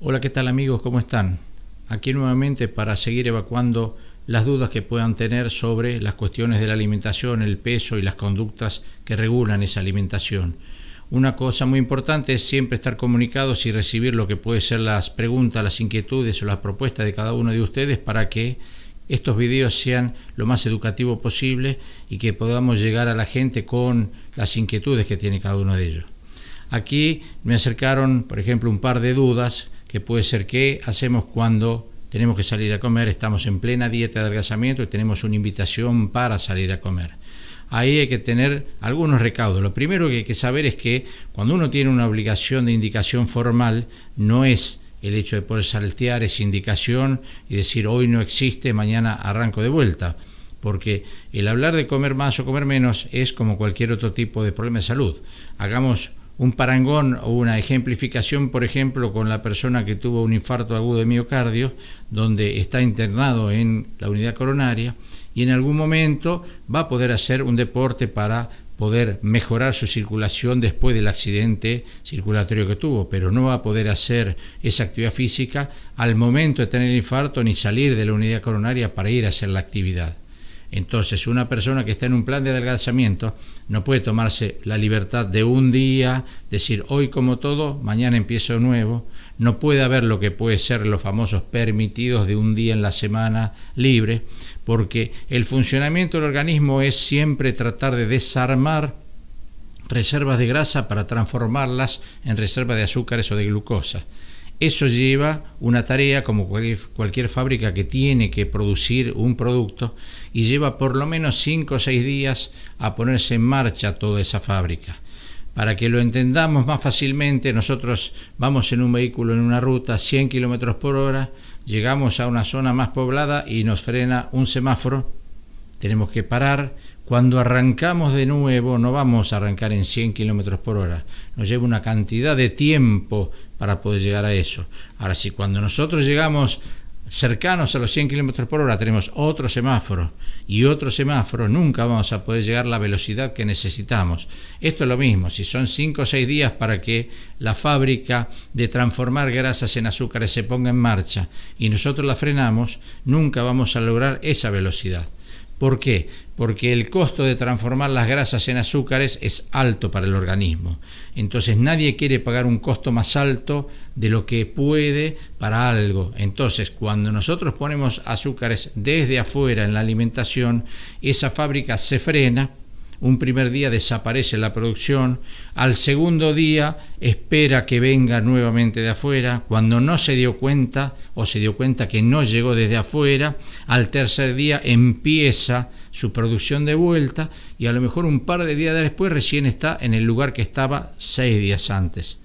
Hola, ¿qué tal amigos? ¿Cómo están? Aquí nuevamente para seguir evacuando las dudas que puedan tener sobre las cuestiones de la alimentación, el peso y las conductas que regulan esa alimentación. Una cosa muy importante es siempre estar comunicados y recibir lo que pueden ser las preguntas, las inquietudes o las propuestas de cada uno de ustedes para que estos videos sean lo más educativo posible y que podamos llegar a la gente con las inquietudes que tiene cada uno de ellos. Aquí me acercaron, por ejemplo, un par de dudas que puede ser que hacemos cuando tenemos que salir a comer, estamos en plena dieta de adelgazamiento y tenemos una invitación para salir a comer. Ahí hay que tener algunos recaudos. Lo primero que hay que saber es que cuando uno tiene una obligación de indicación formal, no es el hecho de poder saltear esa indicación y decir hoy no existe, mañana arranco de vuelta. Porque el hablar de comer más o comer menos es como cualquier otro tipo de problema de salud. Hagamos un parangón o una ejemplificación, por ejemplo, con la persona que tuvo un infarto agudo de miocardio, donde está internado en la unidad coronaria y en algún momento va a poder hacer un deporte para poder mejorar su circulación después del accidente circulatorio que tuvo, pero no va a poder hacer esa actividad física al momento de tener el infarto ni salir de la unidad coronaria para ir a hacer la actividad. Entonces, una persona que está en un plan de adelgazamiento no puede tomarse la libertad de un día, decir hoy como todo, mañana empiezo nuevo. No puede haber lo que puede ser los famosos permitidos de un día en la semana libre, porque el funcionamiento del organismo es siempre tratar de desarmar reservas de grasa para transformarlas en reservas de azúcares o de glucosa. Eso lleva una tarea, como cualquier fábrica que tiene que producir un producto, y lleva por lo menos 5 o 6 días a ponerse en marcha toda esa fábrica. Para que lo entendamos más fácilmente, nosotros vamos en un vehículo en una ruta 100 km por hora, llegamos a una zona más poblada y nos frena un semáforo, tenemos que parar, cuando arrancamos de nuevo, no vamos a arrancar en 100 kilómetros por hora. Nos lleva una cantidad de tiempo para poder llegar a eso. Ahora, si cuando nosotros llegamos cercanos a los 100 kilómetros por hora tenemos otro semáforo y otro semáforo, nunca vamos a poder llegar a la velocidad que necesitamos. Esto es lo mismo, si son 5 o 6 días para que la fábrica de transformar grasas en azúcares se ponga en marcha y nosotros la frenamos, nunca vamos a lograr esa velocidad. ¿Por qué? Porque el costo de transformar las grasas en azúcares es alto para el organismo. Entonces nadie quiere pagar un costo más alto de lo que puede para algo. Entonces cuando nosotros ponemos azúcares desde afuera en la alimentación, esa fábrica se frena un primer día desaparece la producción, al segundo día espera que venga nuevamente de afuera, cuando no se dio cuenta o se dio cuenta que no llegó desde afuera, al tercer día empieza su producción de vuelta y a lo mejor un par de días después recién está en el lugar que estaba seis días antes.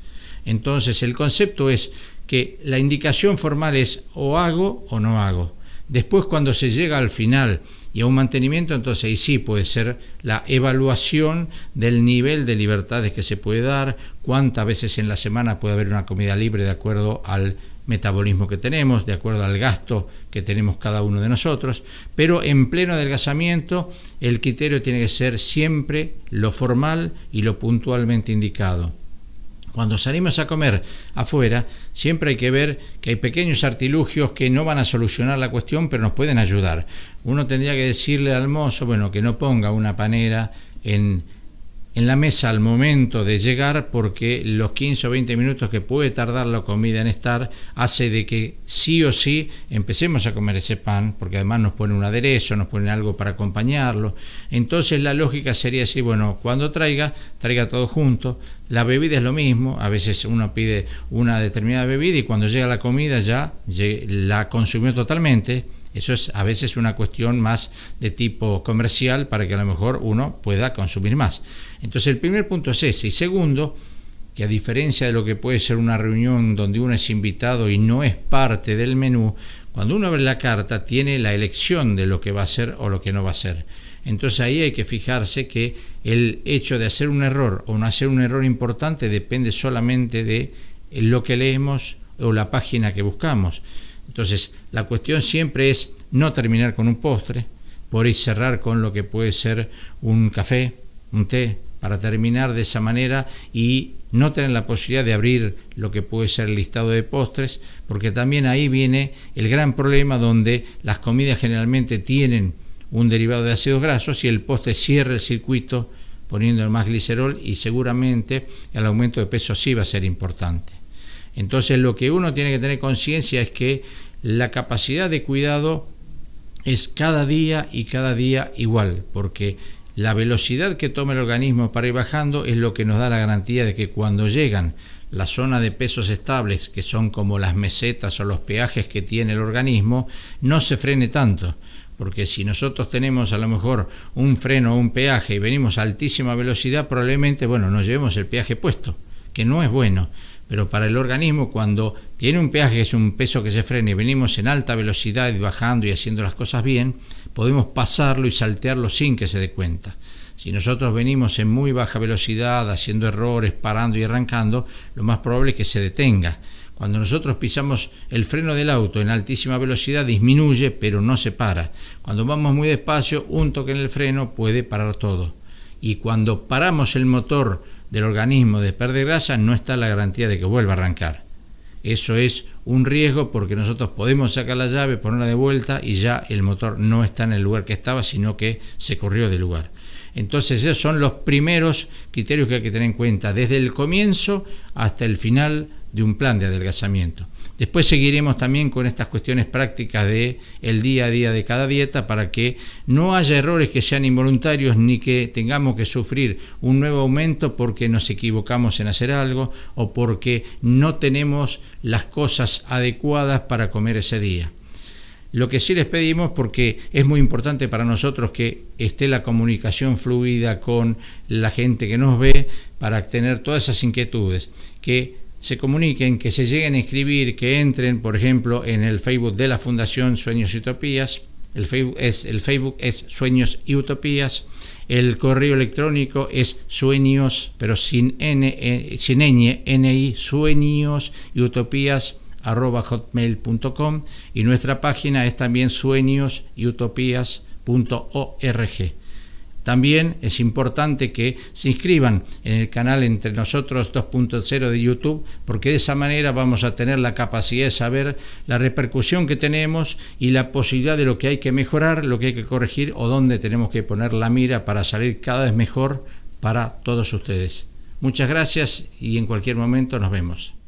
Entonces el concepto es que la indicación formal es o hago o no hago. Después cuando se llega al final y a un mantenimiento, entonces ahí sí puede ser la evaluación del nivel de libertades que se puede dar, cuántas veces en la semana puede haber una comida libre de acuerdo al metabolismo que tenemos, de acuerdo al gasto que tenemos cada uno de nosotros, pero en pleno adelgazamiento el criterio tiene que ser siempre lo formal y lo puntualmente indicado cuando salimos a comer afuera, siempre hay que ver que hay pequeños artilugios que no van a solucionar la cuestión, pero nos pueden ayudar. Uno tendría que decirle al mozo, bueno, que no ponga una panera en en la mesa al momento de llegar porque los 15 o 20 minutos que puede tardar la comida en estar hace de que sí o sí empecemos a comer ese pan porque además nos ponen un aderezo, nos ponen algo para acompañarlo. Entonces la lógica sería así bueno, cuando traiga, traiga todo junto. La bebida es lo mismo, a veces uno pide una determinada bebida y cuando llega la comida ya la consumió totalmente eso es a veces una cuestión más de tipo comercial para que a lo mejor uno pueda consumir más. Entonces el primer punto es ese. Y segundo, que a diferencia de lo que puede ser una reunión donde uno es invitado y no es parte del menú, cuando uno abre la carta tiene la elección de lo que va a ser o lo que no va a ser. Entonces ahí hay que fijarse que el hecho de hacer un error o no hacer un error importante depende solamente de lo que leemos o la página que buscamos. Entonces, la cuestión siempre es no terminar con un postre, por ir cerrar con lo que puede ser un café, un té, para terminar de esa manera y no tener la posibilidad de abrir lo que puede ser el listado de postres, porque también ahí viene el gran problema donde las comidas generalmente tienen un derivado de ácidos grasos y el postre cierra el circuito poniendo más glicerol y seguramente el aumento de peso sí va a ser importante. Entonces lo que uno tiene que tener conciencia es que la capacidad de cuidado es cada día y cada día igual, porque la velocidad que toma el organismo para ir bajando es lo que nos da la garantía de que cuando llegan la zona de pesos estables, que son como las mesetas o los peajes que tiene el organismo, no se frene tanto. Porque si nosotros tenemos a lo mejor un freno o un peaje y venimos a altísima velocidad, probablemente, bueno, nos llevemos el peaje puesto, que no es bueno pero para el organismo cuando tiene un peaje que es un peso que se frena y venimos en alta velocidad y bajando y haciendo las cosas bien, podemos pasarlo y saltearlo sin que se dé cuenta. Si nosotros venimos en muy baja velocidad, haciendo errores, parando y arrancando, lo más probable es que se detenga. Cuando nosotros pisamos el freno del auto en altísima velocidad disminuye, pero no se para. Cuando vamos muy despacio, un toque en el freno puede parar todo. Y cuando paramos el motor del organismo de perder grasa no está la garantía de que vuelva a arrancar. Eso es un riesgo porque nosotros podemos sacar la llave, ponerla de vuelta y ya el motor no está en el lugar que estaba, sino que se corrió del lugar. Entonces esos son los primeros criterios que hay que tener en cuenta desde el comienzo hasta el final de un plan de adelgazamiento. Después seguiremos también con estas cuestiones prácticas de el día a día de cada dieta para que no haya errores que sean involuntarios ni que tengamos que sufrir un nuevo aumento porque nos equivocamos en hacer algo o porque no tenemos las cosas adecuadas para comer ese día. Lo que sí les pedimos, porque es muy importante para nosotros que esté la comunicación fluida con la gente que nos ve para tener todas esas inquietudes, que se comuniquen, que se lleguen a escribir que entren, por ejemplo, en el Facebook de la Fundación Sueños y Utopías. El Facebook es, Sueños y Utopías. El correo electrónico es sueños, pero sin n, e, sueños y utopías arroba hotmail.com y nuestra página es también sueños y utopías.org. También es importante que se inscriban en el canal Entre Nosotros 2.0 de YouTube, porque de esa manera vamos a tener la capacidad de saber la repercusión que tenemos y la posibilidad de lo que hay que mejorar, lo que hay que corregir o dónde tenemos que poner la mira para salir cada vez mejor para todos ustedes. Muchas gracias y en cualquier momento nos vemos.